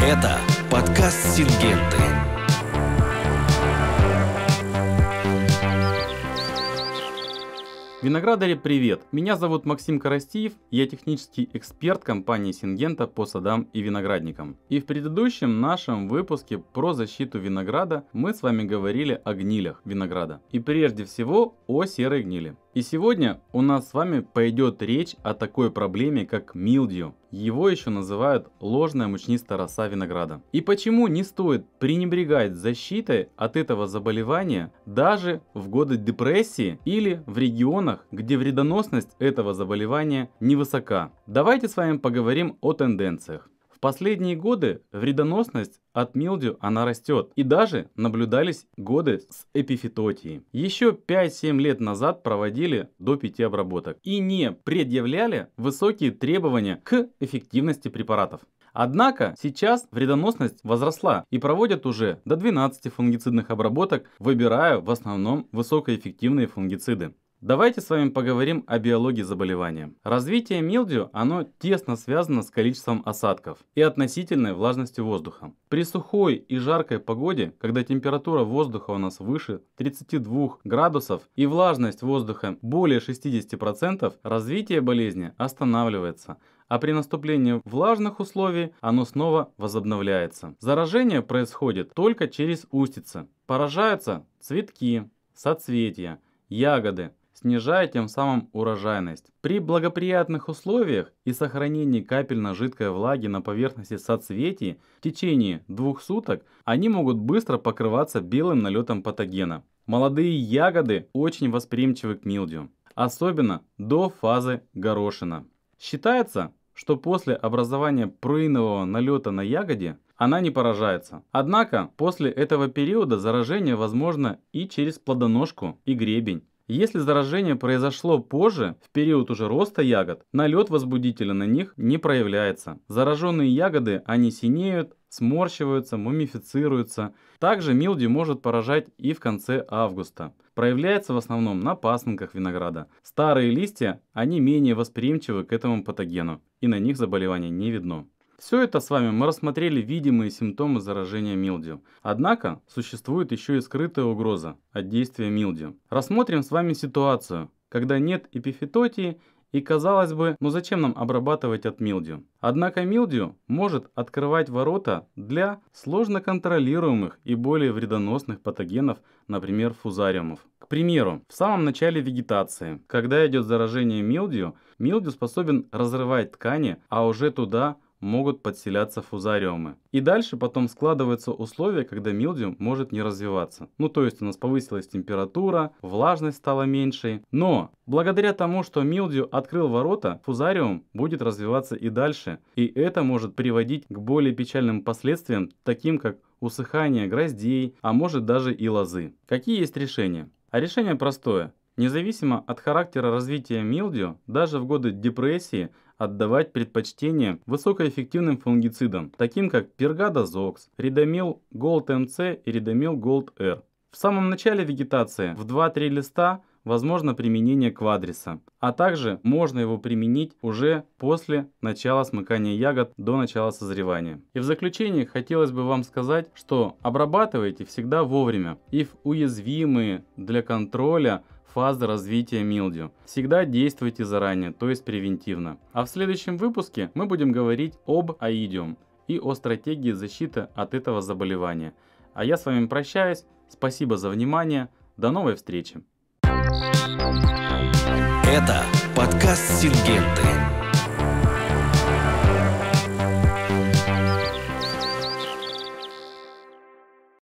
Это подкаст «Сингенты». Виноградари, привет! Меня зовут Максим Коростиев, я технический эксперт компании Сингента по садам и виноградникам. И в предыдущем нашем выпуске про защиту винограда мы с вами говорили о гнилях винограда. И прежде всего о серой гнили. И сегодня у нас с вами пойдет речь о такой проблеме, как милдью. Его еще называют ложная мучнистая роса винограда. И почему не стоит пренебрегать защитой от этого заболевания даже в годы депрессии или в регионах, где вредоносность этого заболевания невысока. Давайте с вами поговорим о тенденциях последние годы вредоносность от милдю она растет. И даже наблюдались годы с эпифитотией. Еще 5-7 лет назад проводили до 5 обработок. И не предъявляли высокие требования к эффективности препаратов. Однако сейчас вредоносность возросла и проводят уже до 12 фунгицидных обработок, выбирая в основном высокоэффективные фунгициды. Давайте с вами поговорим о биологии заболевания. Развитие милдию, оно тесно связано с количеством осадков и относительной влажностью воздуха. При сухой и жаркой погоде, когда температура воздуха у нас выше 32 градусов и влажность воздуха более 60%, развитие болезни останавливается, а при наступлении влажных условий оно снова возобновляется. Заражение происходит только через устицы. Поражаются цветки, соцветия, ягоды, снижая тем самым урожайность. При благоприятных условиях и сохранении капельно-жидкой влаги на поверхности соцветий в течение двух суток они могут быстро покрываться белым налетом патогена. Молодые ягоды очень восприимчивы к милдию, особенно до фазы горошина. Считается, что после образования пруинового налета на ягоде она не поражается. Однако после этого периода заражение возможно и через плодоножку и гребень. Если заражение произошло позже, в период уже роста ягод, налет возбудителя на них не проявляется. Зараженные ягоды, они синеют, сморщиваются, мумифицируются. Также милди может поражать и в конце августа. Проявляется в основном на пасынках винограда. Старые листья, они менее восприимчивы к этому патогену, и на них заболевание не видно. Все это с вами мы рассмотрели видимые симптомы заражения милдию. Однако, существует еще и скрытая угроза от действия милдию. Рассмотрим с вами ситуацию, когда нет эпифитотии и казалось бы, ну зачем нам обрабатывать от милдию? Однако милдию может открывать ворота для сложно контролируемых и более вредоносных патогенов, например, фузариумов. К примеру, в самом начале вегетации, когда идет заражение милдию, милдию способен разрывать ткани, а уже туда могут подселяться фузариумы. И дальше потом складываются условия, когда милдиум может не развиваться. Ну то есть у нас повысилась температура, влажность стала меньше. Но благодаря тому, что милдию открыл ворота, фузариум будет развиваться и дальше. И это может приводить к более печальным последствиям, таким как усыхание гроздей, а может даже и лозы. Какие есть решения? А решение простое. Независимо от характера развития милдио, даже в годы депрессии отдавать предпочтение высокоэффективным фунгицидам, таким как пергадозокс, ридомил Голд МЦ и ридомил Голд Р. В самом начале вегетации в 2-3 листа возможно применение квадриса, а также можно его применить уже после начала смыкания ягод до начала созревания. И в заключение хотелось бы вам сказать, что обрабатывайте всегда вовремя и в уязвимые для контроля – фазы развития милдию. Всегда действуйте заранее, то есть превентивно. А в следующем выпуске мы будем говорить об аидиум и о стратегии защиты от этого заболевания. А я с вами прощаюсь, спасибо за внимание, до новой встречи. Это подкаст Сингенты.